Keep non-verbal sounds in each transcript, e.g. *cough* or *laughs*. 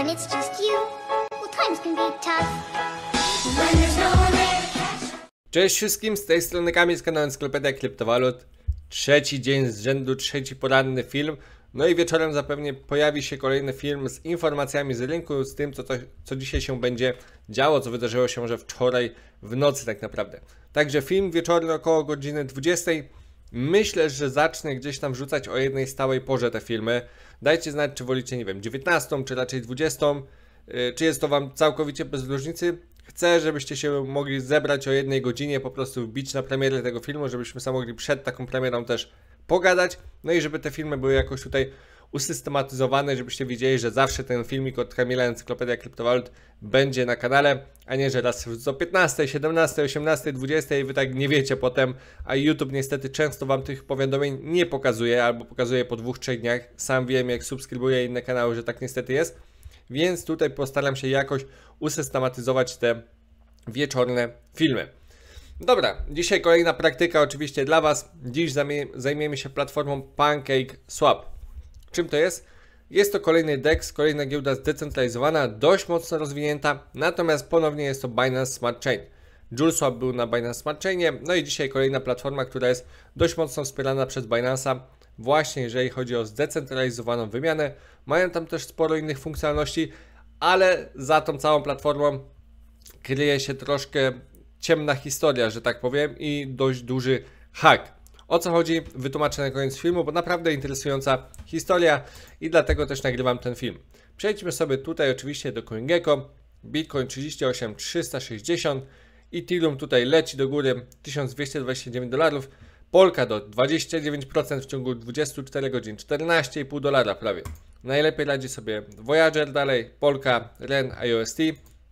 when it's just you. Well, times can be tough. When there's no one Cześć wszystkim, z tej strony Kamil z kanału Encyklopedia Kryptowalut. Trzeci dzień z rzędu, trzeci poranny film. No i wieczorem zapewne pojawi się kolejny film z informacjami z rynku, z tym, co, to, co dzisiaj się będzie działo, co wydarzyło się że wczoraj w nocy tak naprawdę. Także film wieczorny około godziny 20. Myślę, że zacznę gdzieś tam wrzucać o jednej stałej porze te filmy. Dajcie znać, czy wolicie, nie wiem, 19, czy raczej 20. Y, czy jest to Wam całkowicie bez różnicy? Chcę, żebyście się mogli zebrać o jednej godzinie, po prostu wbić na premierę tego filmu, żebyśmy sam mogli przed taką premierą też pogadać, no i żeby te filmy były jakoś tutaj usystematyzowane, żebyście wiedzieli, że zawsze ten filmik od Kamila Encyklopedia Kryptowalut będzie na kanale, a nie, że raz co 15, 17, 18, 20 i wy tak nie wiecie potem, a YouTube niestety często wam tych powiadomień nie pokazuje albo pokazuje po dwóch, trzech dniach. Sam wiem, jak subskrybuję inne kanały, że tak niestety jest, więc tutaj postaram się jakoś usystematyzować te wieczorne filmy. Dobra, dzisiaj kolejna praktyka oczywiście dla Was. Dziś zajmiemy się platformą PancakeSwap. Czym to jest? Jest to kolejny DEX, kolejna giełda zdecentralizowana, dość mocno rozwinięta, natomiast ponownie jest to Binance Smart Chain. JuleSwap był na Binance Smart Chainie, no i dzisiaj kolejna platforma, która jest dość mocno wspierana przez Binance'a, właśnie jeżeli chodzi o zdecentralizowaną wymianę. Mają tam też sporo innych funkcjonalności, ale za tą całą platformą kryje się troszkę ciemna historia, że tak powiem, i dość duży hack. O co chodzi, wytłumaczę na koniec filmu, bo naprawdę interesująca historia i dlatego też nagrywam ten film. Przejdźmy sobie tutaj oczywiście do CoinGecko, Bitcoin 38 360, Ethereum tutaj leci do góry 1229 dolarów, Polka do 29% w ciągu 24 godzin, 14,5 dolara prawie. Najlepiej radzi sobie Voyager dalej, Polka, REN, IOST.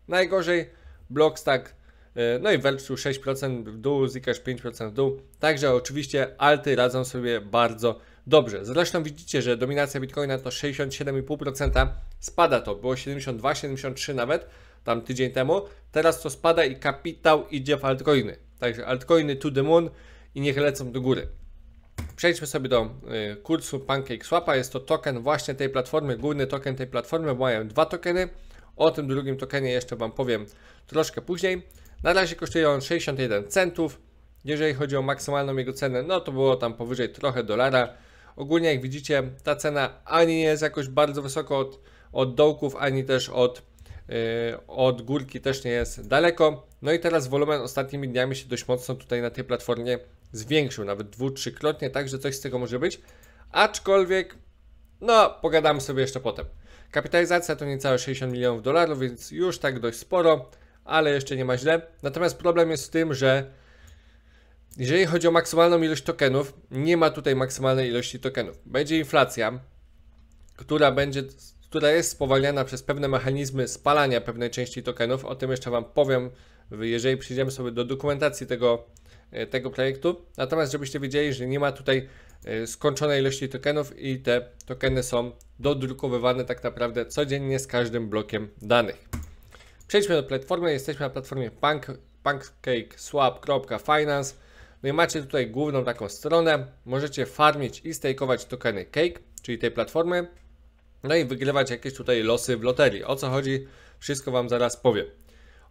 Najgorzej Blockstack E, no i Welch 6% w dół, Zikasz 5% w dół. Także oczywiście alty radzą sobie bardzo dobrze. Zresztą widzicie, że dominacja Bitcoina to 67,5%. Spada to, było 72, 73 nawet tam tydzień temu. Teraz to spada i kapitał idzie w altcoiny. Także altcoiny to the moon i niech lecą do góry. Przejdźmy sobie do y, kursu PancakeSwapa. Jest to token właśnie tej platformy, główny token tej platformy. Mają dwa tokeny. O tym drugim tokenie jeszcze Wam powiem troszkę później. Na razie kosztuje on 61 centów. Jeżeli chodzi o maksymalną jego cenę, no to było tam powyżej trochę dolara. Ogólnie jak widzicie, ta cena ani nie jest jakoś bardzo wysoko od, od dołków, ani też od, yy, od górki też nie jest daleko. No i teraz wolumen ostatnimi dniami się dość mocno tutaj na tej platformie zwiększył, nawet dwu, trzykrotnie, także coś z tego może być. Aczkolwiek, no, pogadamy sobie jeszcze potem. Kapitalizacja to niecałe 60 milionów dolarów, więc już tak dość sporo ale jeszcze nie ma źle. Natomiast problem jest w tym, że jeżeli chodzi o maksymalną ilość tokenów, nie ma tutaj maksymalnej ilości tokenów. Będzie inflacja, która będzie która jest spowalniana przez pewne mechanizmy spalania pewnej części tokenów. O tym jeszcze Wam powiem, jeżeli przyjdziemy sobie do dokumentacji tego, e, tego projektu. Natomiast, żebyście wiedzieli, że nie ma tutaj e, skończonej ilości tokenów i te tokeny są dodrukowywane tak naprawdę codziennie z każdym blokiem danych. Przejdźmy do platformy, jesteśmy na platformie Bank, pancakeswap.finance. No i macie tutaj główną taką stronę. Możecie farmić i stakeować tokeny Cake, czyli tej platformy. No i wygrywać jakieś tutaj losy w loterii. O co chodzi? Wszystko Wam zaraz powiem.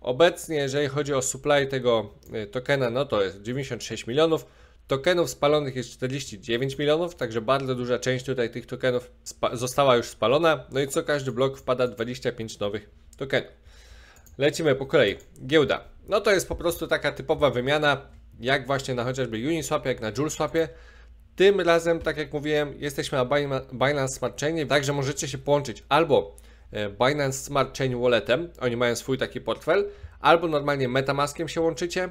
Obecnie, jeżeli chodzi o supply tego y, tokena, no to jest 96 milionów. Tokenów spalonych jest 49 milionów, także bardzo duża część tutaj tych tokenów została już spalona. No i co każdy blok wpada 25 nowych tokenów. Lecimy po kolei. Giełda. No to jest po prostu taka typowa wymiana, jak właśnie na chociażby Uniswapie, jak na JoulesWapie. Tym razem, tak jak mówiłem, jesteśmy na Binance Smart Chainie, także możecie się połączyć albo e, Binance Smart Chain Walletem, oni mają swój taki portfel, albo normalnie Metamaskiem się łączycie,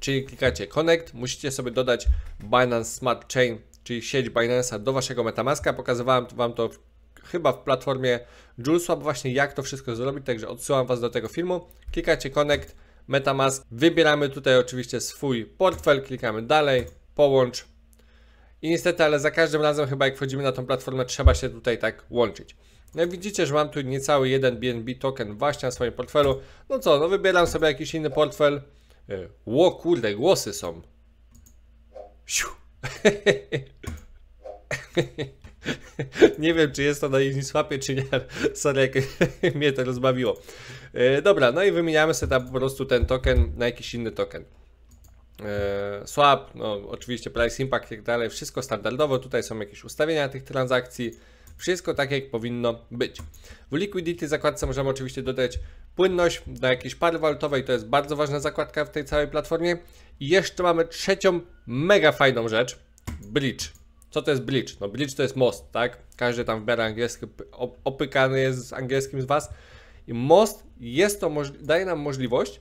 czyli klikacie Connect, musicie sobie dodać Binance Smart Chain, czyli sieć Binance'a do waszego Metamaska. Pokazywałem Wam to chyba w platformie Julesa, właśnie jak to wszystko zrobić, także odsyłam Was do tego filmu. Klikacie Connect, Metamask, wybieramy tutaj oczywiście swój portfel, klikamy dalej, połącz. I niestety, ale za każdym razem chyba jak wchodzimy na tą platformę trzeba się tutaj tak łączyć. No widzicie, że mam tu niecały jeden BNB token właśnie na swoim portfelu. No co, no wybieram sobie jakiś inny portfel. E, ło kurde, głosy są. Siu. *laughs* *laughs* Nie wiem, czy jest to na Uniswapie, czy nie. Sorry, jak *laughs* mnie to rozbawiło. E, dobra, no i wymieniamy sobie tam po prostu ten token na jakiś inny token. E, swap, no oczywiście price impact i tak dalej, wszystko standardowo, tutaj są jakieś ustawienia tych transakcji, wszystko tak jak powinno być. W liquidity zakładce możemy oczywiście dodać płynność do jakiejś pary walutowej, to jest bardzo ważna zakładka w tej całej platformie. I jeszcze mamy trzecią mega fajną rzecz, bridge. Co to jest Bleach? No bridge to jest most, tak? Każdy tam w miarę angielski opykany jest z angielskim z Was. I most jest to, daje nam możliwość,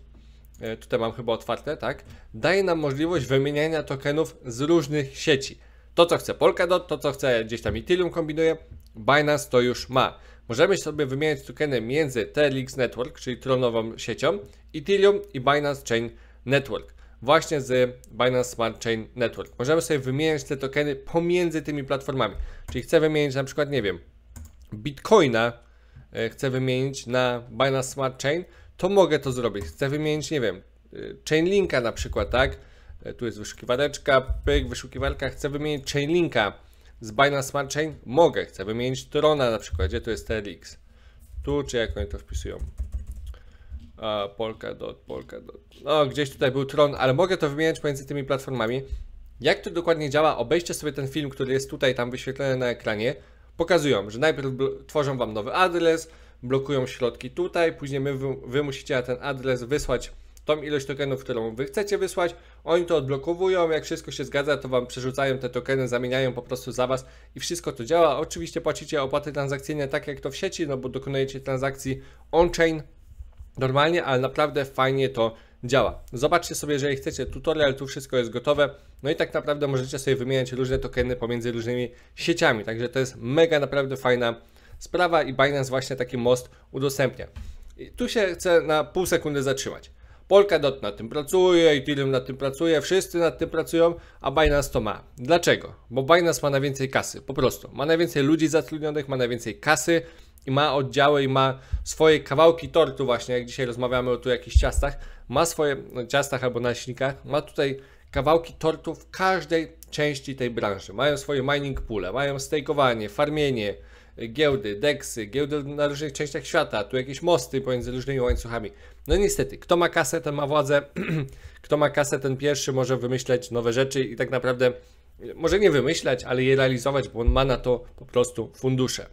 e, tutaj mam chyba otwarte, tak? Daje nam możliwość wymieniania tokenów z różnych sieci. To co chce Polkadot, to co chce gdzieś tam Ethereum kombinuje, Binance to już ma. Możemy sobie wymieniać tokeny między TLX Network, czyli tronową siecią, Ethereum i Binance Chain Network właśnie z e, Binance Smart Chain Network. Możemy sobie wymieniać te tokeny pomiędzy tymi platformami. Czyli chcę wymienić na przykład, nie wiem, Bitcoina e, chcę wymienić na Binance Smart Chain, to mogę to zrobić. Chcę wymienić, nie wiem, e, Chainlinka na przykład, tak? Tu jest wyszukiwareczka, pyk, wyszukiwarka. Chcę wymienić Chainlinka z Binance Smart Chain? Mogę. Chcę wymienić Trona na przykład, gdzie to jest TRX. Tu, czy jak oni to wpisują? dot, Polkadot, Polkadot. No, gdzieś tutaj był Tron, ale mogę to wymieniać pomiędzy tymi platformami. Jak to dokładnie działa? Obejście sobie ten film, który jest tutaj tam wyświetlony na ekranie. Pokazują, że najpierw tworzą wam nowy adres, blokują środki tutaj, później my, wy, wy musicie na ten adres wysłać tą ilość tokenów, którą wy chcecie wysłać, oni to odblokowują, jak wszystko się zgadza, to wam przerzucają te tokeny, zamieniają po prostu za was i wszystko to działa. Oczywiście płacicie opłaty transakcyjne tak jak to w sieci, no bo dokonujecie transakcji on-chain normalnie, ale naprawdę fajnie to działa. Zobaczcie sobie, jeżeli chcecie tutorial, tu wszystko jest gotowe. No i tak naprawdę możecie sobie wymieniać różne tokeny pomiędzy różnymi sieciami. Także to jest mega naprawdę fajna sprawa i Binance właśnie taki most udostępnia. I tu się chcę na pół sekundy zatrzymać. Polkadot na tym pracuje, Ethereum na tym pracuje, wszyscy nad tym pracują, a Binance to ma. Dlaczego? Bo Binance ma najwięcej kasy, po prostu. Ma najwięcej ludzi zatrudnionych, ma najwięcej kasy, i ma oddziały i ma swoje kawałki tortu właśnie, jak dzisiaj rozmawiamy o tu jakichś ciastach, ma swoje no, ciastach albo naśnikach, ma tutaj kawałki tortu w każdej części tej branży. Mają swoje mining pule, mają stejkowanie, farmienie, y, giełdy, deksy, giełdy na różnych częściach świata, tu jakieś mosty pomiędzy różnymi łańcuchami. No niestety, kto ma kasę, ten ma władzę, *clears throat* kto ma kasę, ten pierwszy może wymyśleć nowe rzeczy i tak naprawdę y, może nie wymyślać, ale je realizować, bo on ma na to po prostu fundusze.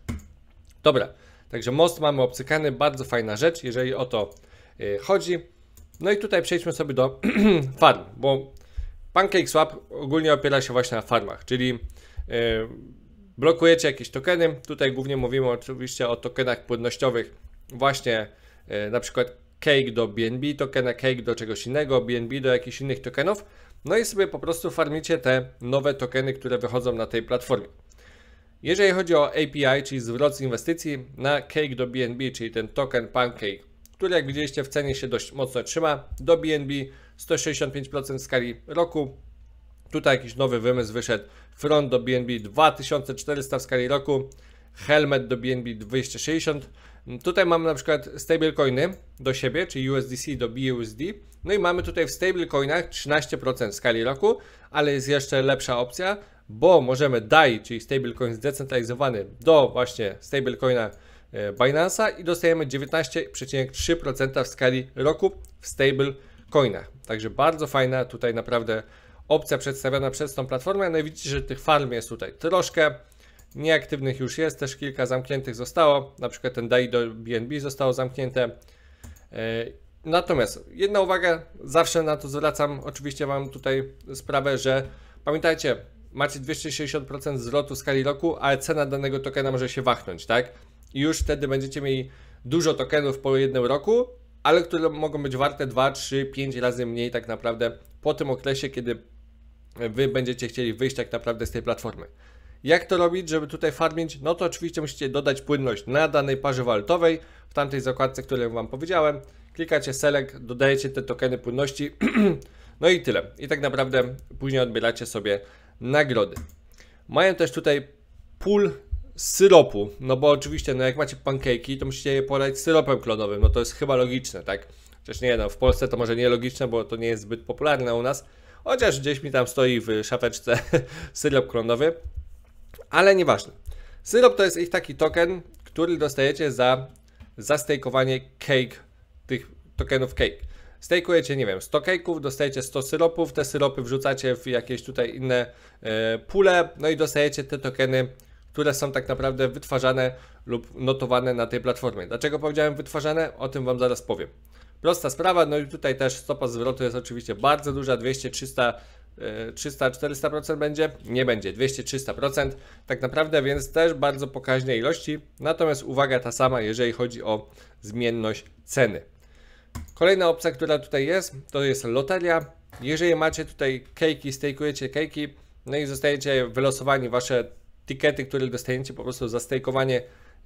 Dobra, także most mamy obcykany, bardzo fajna rzecz, jeżeli o to y, chodzi. No i tutaj przejdźmy sobie do *clears throat* farm, bo PancakeSwap ogólnie opiera się właśnie na farmach, czyli y, blokujecie jakieś tokeny. Tutaj głównie mówimy oczywiście o tokenach płynnościowych, właśnie y, na przykład Cake do BNB tokena, Cake do czegoś innego, BNB do jakichś innych tokenów. No i sobie po prostu farmicie te nowe tokeny, które wychodzą na tej platformie. Jeżeli chodzi o API, czyli zwrot z inwestycji na Cake do BNB, czyli ten token Pancake, który jak widzieliście w cenie się dość mocno trzyma, do BNB 165% w skali roku. Tutaj jakiś nowy wymysł wyszedł, Front do BNB 2400 w skali roku, Helmet do BNB 260. Tutaj mamy na przykład stablecoiny do siebie, czyli USDC do BUSD. No i mamy tutaj w stablecoinach 13% w skali roku, ale jest jeszcze lepsza opcja, bo możemy DAI, czyli stablecoin zdecentralizowany do właśnie stablecoina e, Binance'a i dostajemy 19,3% w skali roku w stablecoinach. Także bardzo fajna tutaj naprawdę opcja przedstawiona przez tą platformę. No i widzicie, że tych farm jest tutaj troszkę. Nieaktywnych już jest, też kilka zamkniętych zostało. Na przykład ten DAI do BNB zostało zamknięte. E, natomiast jedna uwaga, zawsze na to zwracam oczywiście Wam tutaj sprawę, że pamiętajcie, macie 260% zwrotu w skali roku, ale cena danego tokena może się wachnąć, tak? I już wtedy będziecie mieli dużo tokenów po jednym roku, ale które mogą być warte 2, 3, 5 razy mniej tak naprawdę po tym okresie, kiedy wy będziecie chcieli wyjść tak naprawdę z tej platformy. Jak to robić, żeby tutaj farmić? No to oczywiście musicie dodać płynność na danej parze walutowej, w tamtej zakładce, którą Wam powiedziałem. Klikacie select, dodajecie te tokeny płynności, *clears throat* no i tyle. I tak naprawdę później odbieracie sobie nagrody. Mają też tutaj pól syropu, no bo oczywiście, no jak macie pankejki, to musicie je porać syropem klonowym, no to jest chyba logiczne, tak? Chociaż nie, no w Polsce to może nie logiczne, bo to nie jest zbyt popularne u nas, chociaż gdzieś mi tam stoi w szafeczce *laughs* syrop klonowy, ale nieważne. Syrop to jest ich taki token, który dostajecie za zastejkowanie cake, tych tokenów cake. Stakujecie, nie wiem, 100 kejków, dostajecie 100 syropów, te syropy wrzucacie w jakieś tutaj inne e, pule, no i dostajecie te tokeny, które są tak naprawdę wytwarzane lub notowane na tej platformie. Dlaczego powiedziałem wytwarzane? O tym Wam zaraz powiem. Prosta sprawa, no i tutaj też stopa zwrotu jest oczywiście bardzo duża, 200, 300, 300-400% będzie? Nie będzie, 200-300% tak naprawdę, więc też bardzo pokaźne ilości. Natomiast uwaga ta sama, jeżeli chodzi o zmienność ceny. Kolejna opcja, która tutaj jest, to jest loteria. Jeżeli macie tutaj kejki, stejkujecie kejki, no i zostajecie wylosowani, wasze tikety, które dostaniecie po prostu za stejkowanie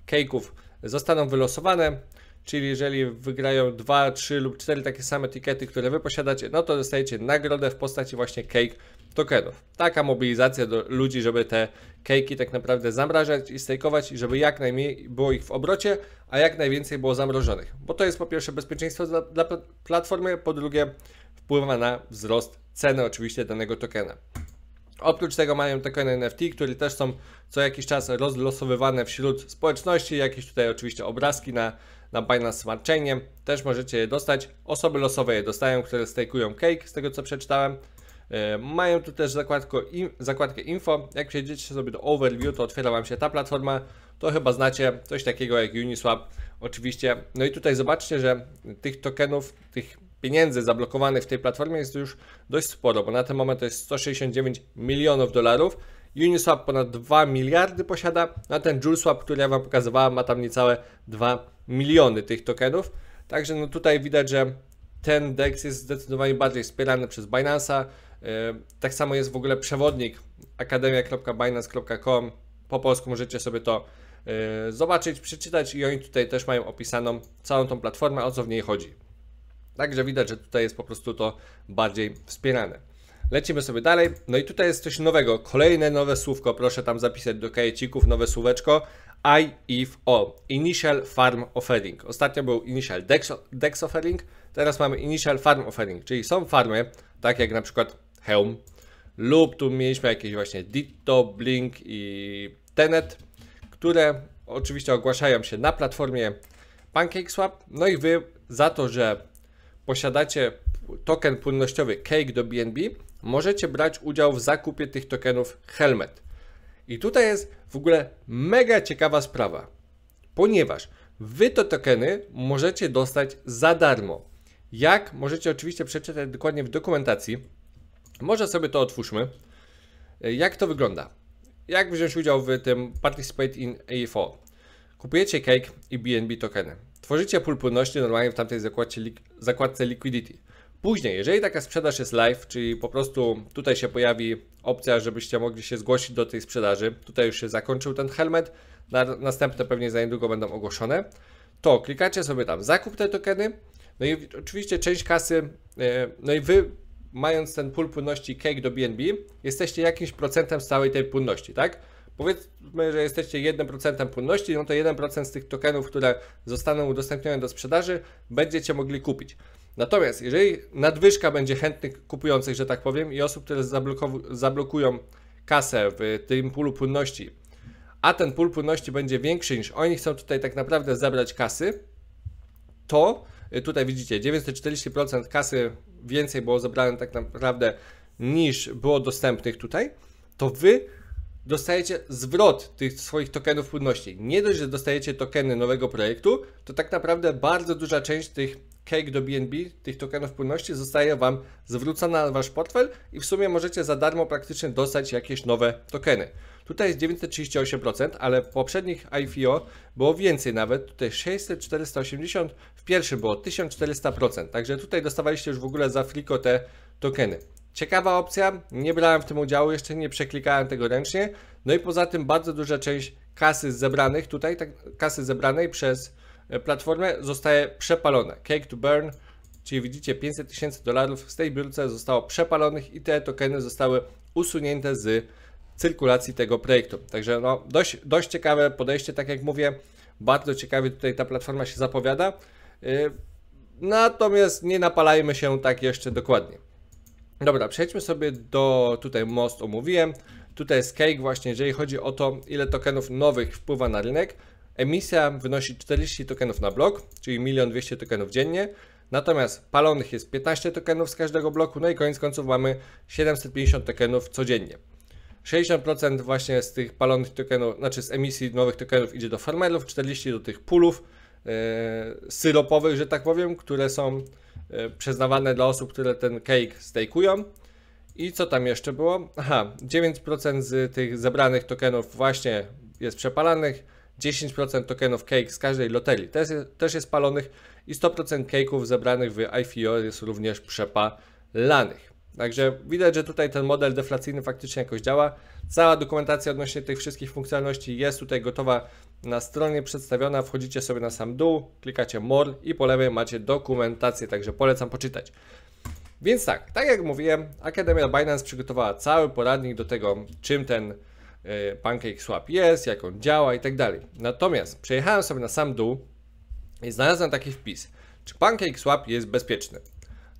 kejków zostaną wylosowane. Czyli jeżeli wygrają 2, 3 lub 4 takie same tikety, które wy posiadacie, no to dostajecie nagrodę w postaci właśnie cake tokenów. Taka mobilizacja do ludzi, żeby te kejki tak naprawdę zamrażać i stejkować i żeby jak najmniej było ich w obrocie, a jak najwięcej było zamrożonych. Bo to jest po pierwsze bezpieczeństwo dla, dla platformy, po drugie wpływa na wzrost ceny oczywiście danego tokena. Oprócz tego mają tokeny NFT, które też są co jakiś czas rozlosowywane wśród społeczności, jakieś tutaj oczywiście obrazki na na Binance Smart Chainie. Też możecie je dostać. Osoby losowe je dostają, które stakeują cake, z tego co przeczytałem. E, mają tu też zakładkę info. Jak przejdziecie sobie do overview, to otwiera Wam się ta platforma. To chyba znacie coś takiego jak Uniswap, oczywiście. No i tutaj zobaczcie, że tych tokenów, tych pieniędzy zablokowanych w tej platformie jest już dość sporo, bo na ten moment to jest 169 milionów dolarów. Uniswap ponad 2 miliardy posiada, a ten JuleSwap, który ja Wam pokazywałem, ma tam niecałe 2 miliardy miliony tych tokenów. Także no tutaj widać, że ten DEX jest zdecydowanie bardziej wspierany przez Binance'a. E, tak samo jest w ogóle przewodnik akademia.binance.com. Po polsku możecie sobie to e, zobaczyć, przeczytać i oni tutaj też mają opisaną całą tą platformę, o co w niej chodzi. Także widać, że tutaj jest po prostu to bardziej wspierane. Lecimy sobie dalej. No i tutaj jest coś nowego. Kolejne nowe słówko. Proszę tam zapisać do kajecików nowe słóweczko, IFO, Initial Farm Offering. Ostatnio był Initial Dex, Dex Offering, teraz mamy Initial Farm Offering, czyli są farmy, tak jak na przykład Helm, lub tu mieliśmy jakieś właśnie Ditto, Blink i Tenet, które oczywiście ogłaszają się na platformie PancakeSwap. No i wy za to, że posiadacie token płynnościowy Cake do BNB, możecie brać udział w zakupie tych tokenów Helmet. I tutaj jest w ogóle mega ciekawa sprawa, ponieważ wy to tokeny możecie dostać za darmo. Jak możecie oczywiście przeczytać dokładnie w dokumentacji. Może sobie to otwórzmy. Jak to wygląda? Jak wziąć udział w tym Participate in AFO? Kupujecie Cake i BNB tokeny. Tworzycie pól płynności normalnie w tamtej zakładce, zakładce Liquidity. Później, jeżeli taka sprzedaż jest live, czyli po prostu tutaj się pojawi opcja, żebyście mogli się zgłosić do tej sprzedaży, tutaj już się zakończył ten helmet, następne pewnie za niedługo będą ogłoszone, to klikacie sobie tam zakup te tokeny, no i oczywiście część kasy, e, no i wy mając ten pól płynności cake do BNB, jesteście jakimś procentem z całej tej płynności, tak? Powiedzmy, że jesteście 1% płynności, no to 1% z tych tokenów, które zostaną udostępnione do sprzedaży, będziecie mogli kupić. Natomiast jeżeli nadwyżka będzie chętnych kupujących, że tak powiem, i osób, które zablokują kasę w tym pulu płynności, a ten pól płynności będzie większy niż oni chcą tutaj tak naprawdę zabrać kasy, to y, tutaj widzicie 940% kasy więcej było zabrane tak naprawdę niż było dostępnych tutaj, to wy dostajecie zwrot tych swoich tokenów płynności. Nie dość, że dostajecie tokeny nowego projektu, to tak naprawdę bardzo duża część tych Cake do BNB, tych tokenów płynności, zostaje Wam zwrócona na Wasz portfel i w sumie możecie za darmo praktycznie dostać jakieś nowe tokeny. Tutaj jest 938%, ale w poprzednich IFO było więcej nawet, tutaj 600, 480, w pierwszym było 1400%, także tutaj dostawaliście już w ogóle za friko te tokeny. Ciekawa opcja, nie brałem w tym udziału, jeszcze nie przeklikałem tego ręcznie, no i poza tym bardzo duża część kasy zebranych tutaj, tak, kasy zebranej przez E, platformę, zostaje przepalone. Cake to burn, czyli widzicie 500 tysięcy dolarów z tej biurce zostało przepalonych i te tokeny zostały usunięte z cyrkulacji tego projektu. Także no, dość, dość ciekawe podejście, tak jak mówię, bardzo ciekawie tutaj ta platforma się zapowiada. E, natomiast nie napalajmy się tak jeszcze dokładnie. Dobra, przejdźmy sobie do tutaj most omówiłem. Tutaj jest cake właśnie, jeżeli chodzi o to, ile tokenów nowych wpływa na rynek. Emisja wynosi 40 tokenów na blok, czyli 1 200 tokenów dziennie. Natomiast palonych jest 15 tokenów z każdego bloku, no i koniec końców mamy 750 tokenów codziennie. 60% właśnie z tych palonych tokenów, znaczy z emisji nowych tokenów idzie do farmerów, 40 do tych pulów e, syropowych, że tak powiem, które są yy, przyznawane dla osób, które ten cake stakeują. I co tam jeszcze było? Aha, 9% z tych zebranych tokenów właśnie jest przepalanych, 10% tokenów Cake z każdej loterii też jest, też jest palonych i 100% cake'ów zebranych w IFO jest również przepalanych. Także widać, że tutaj ten model deflacyjny faktycznie jakoś działa. Cała dokumentacja odnośnie tych wszystkich funkcjonalności jest tutaj gotowa na stronie przedstawiona. Wchodzicie sobie na sam dół, klikacie More i po lewej macie dokumentację, także polecam poczytać. Więc tak, tak jak mówiłem, Akademia Binance przygotowała cały poradnik do tego, czym ten E, pancake Swap jest, jak on działa i tak dalej. Natomiast przejechałem sobie na sam dół i znalazłem taki wpis. Czy Pancake Swap jest bezpieczny?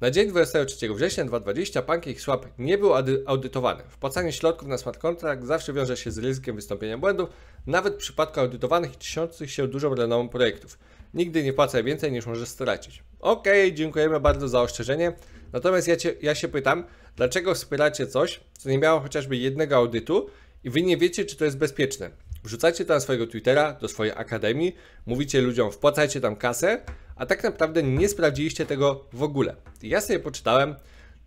Na dzień 23 września 2020 PancakeSwap nie był audytowany. Wpłacanie środków na smart contract zawsze wiąże się z ryzykiem wystąpienia błędów, nawet w przypadku audytowanych i cieszących się dużą renomą projektów. Nigdy nie płacę więcej niż możesz stracić. Ok, dziękujemy bardzo za ostrzeżenie. Natomiast ja, cię, ja się pytam, dlaczego wspieracie coś, co nie miało chociażby jednego audytu i wy nie wiecie, czy to jest bezpieczne. Wrzucacie tam swojego Twittera, do swojej akademii, mówicie ludziom, wpłacajcie tam kasę, a tak naprawdę nie sprawdziliście tego w ogóle. Ja sobie poczytałem,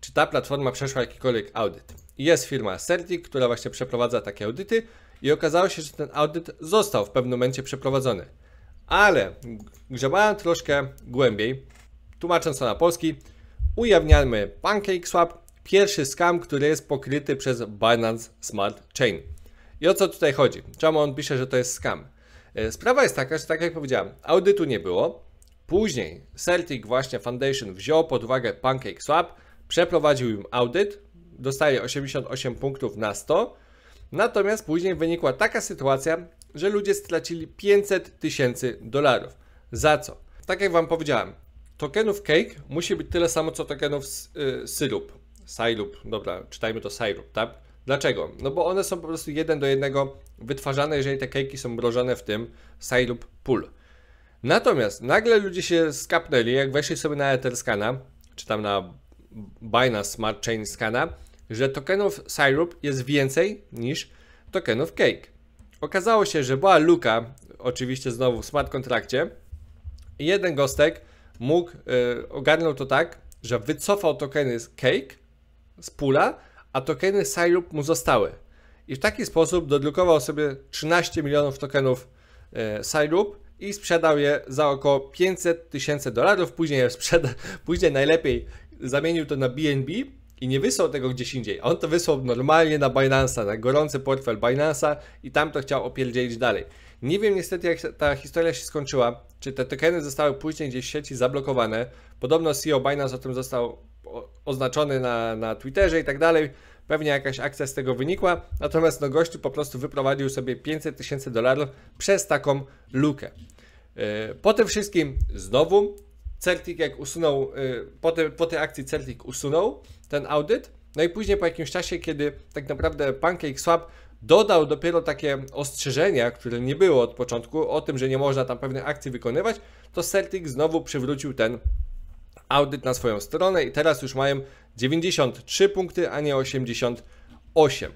czy ta platforma przeszła jakikolwiek audyt. Jest firma Certik, która właśnie przeprowadza takie audyty i okazało się, że ten audyt został w pewnym momencie przeprowadzony. Ale grzebałem troszkę głębiej, tłumacząc to na polski, ujawniamy PancakeSwap, Pierwszy scam, który jest pokryty przez Binance Smart Chain. I o co tutaj chodzi? Czemu on pisze, że to jest scam? E, sprawa jest taka, że tak jak powiedziałem, audytu nie było. Później Celtic właśnie Foundation wziął pod uwagę Pancake Swap, przeprowadził im audyt, dostali 88 punktów na 100. Natomiast później wynikła taka sytuacja, że ludzie stracili 500 tysięcy dolarów. Za co? Tak jak Wam powiedziałem, tokenów cake musi być tyle samo co tokenów e, syrup. Scilub, dobra, czytajmy to Scilub, tak? Dlaczego? No bo one są po prostu jeden do jednego wytwarzane, jeżeli te kejki są mrożone w tym Scilub Pool. Natomiast nagle ludzie się skapnęli, jak weszli sobie na Etherscana, czy tam na Binance Smart Chain Scana, że tokenów Syrup jest więcej niż tokenów Cake. Okazało się, że była luka, oczywiście znowu w smart kontrakcie, i jeden gostek mógł, yy, ogarnął to tak, że wycofał tokeny z Cake z pula, a tokeny Syrup mu zostały. I w taki sposób dodrukował sobie 13 milionów tokenów e, Syrup i sprzedał je za około 500 tysięcy dolarów. Później, je sprzeda- *laughs* później najlepiej zamienił to na BNB i nie wysłał tego gdzieś indziej. On to wysłał normalnie na Binance'a, na gorący portfel Binance'a i tam to chciał opierdzielić dalej. Nie wiem niestety jak ta historia się skończyła, czy te tokeny zostały później gdzieś w sieci zablokowane. Podobno CEO Binance o tym został oznaczony na, na Twitterze i tak dalej. Pewnie jakaś akcja z tego wynikła, natomiast no gościu po prostu wyprowadził sobie 500 tysięcy dolarów przez taką lukę. E, po tym wszystkim znowu Celtic, jak usunął, e, po, te, po tej akcji Celtic usunął ten audyt, no i później po jakimś czasie, kiedy tak naprawdę PancakeSwap dodał dopiero takie ostrzeżenia, które nie było od początku, o tym, że nie można tam pewnych akcji wykonywać, to Celtic znowu przywrócił ten audyt na swoją stronę i teraz już mają 93 punkty, a nie 88. E,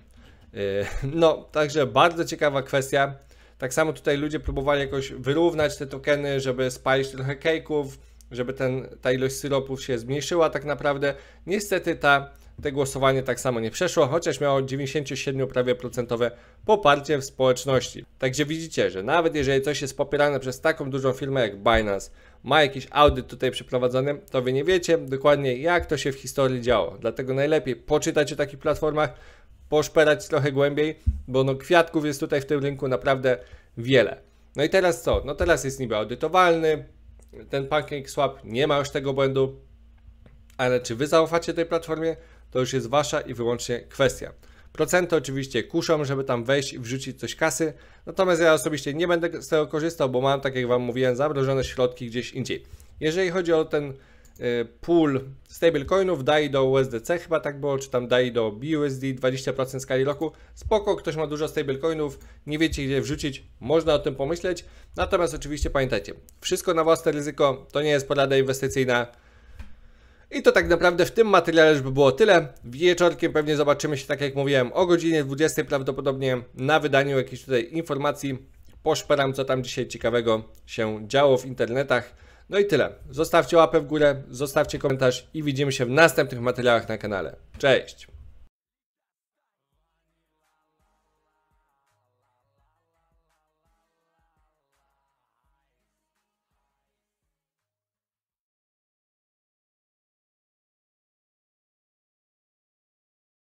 no, także bardzo ciekawa kwestia. Tak samo tutaj ludzie próbowali jakoś wyrównać te tokeny, żeby spalić trochę cake'ów, żeby ten, ta ilość syropów się zmniejszyła tak naprawdę. Niestety ta te głosowanie tak samo nie przeszło, chociaż miało 97 prawie procentowe poparcie w społeczności. Także widzicie, że nawet jeżeli coś jest popierane przez taką dużą firmę jak Binance, ma jakiś audyt tutaj przeprowadzony, to wy nie wiecie dokładnie jak to się w historii działo. Dlatego najlepiej poczytać o takich platformach, poszperać trochę głębiej, bo no kwiatków jest tutaj w tym rynku naprawdę wiele. No i teraz co? No teraz jest niby audytowalny, ten PancakeSwap nie ma już tego błędu, ale czy wy zaufacie tej platformie? to już jest wasza i wyłącznie kwestia. Procenty oczywiście kuszą, żeby tam wejść i wrzucić coś kasy, natomiast ja osobiście nie będę z tego korzystał, bo mam, tak jak Wam mówiłem, zamrożone środki gdzieś indziej. Jeżeli chodzi o ten e, pool stablecoinów, daj do USDC chyba tak było, czy tam daj do BUSD 20% skali roku. Spoko, ktoś ma dużo stablecoinów, nie wiecie gdzie wrzucić, można o tym pomyśleć. Natomiast oczywiście pamiętajcie, wszystko na własne ryzyko, to nie jest porada inwestycyjna. I to tak naprawdę w tym materiale już by było tyle. Wieczorkiem pewnie zobaczymy się, tak jak mówiłem, o godzinie 20 prawdopodobnie na wydaniu jakichś tutaj informacji. Poszperam, co tam dzisiaj ciekawego się działo w internetach. No i tyle. Zostawcie łapę w górę, zostawcie komentarz i widzimy się w następnych materiałach na kanale. Cześć!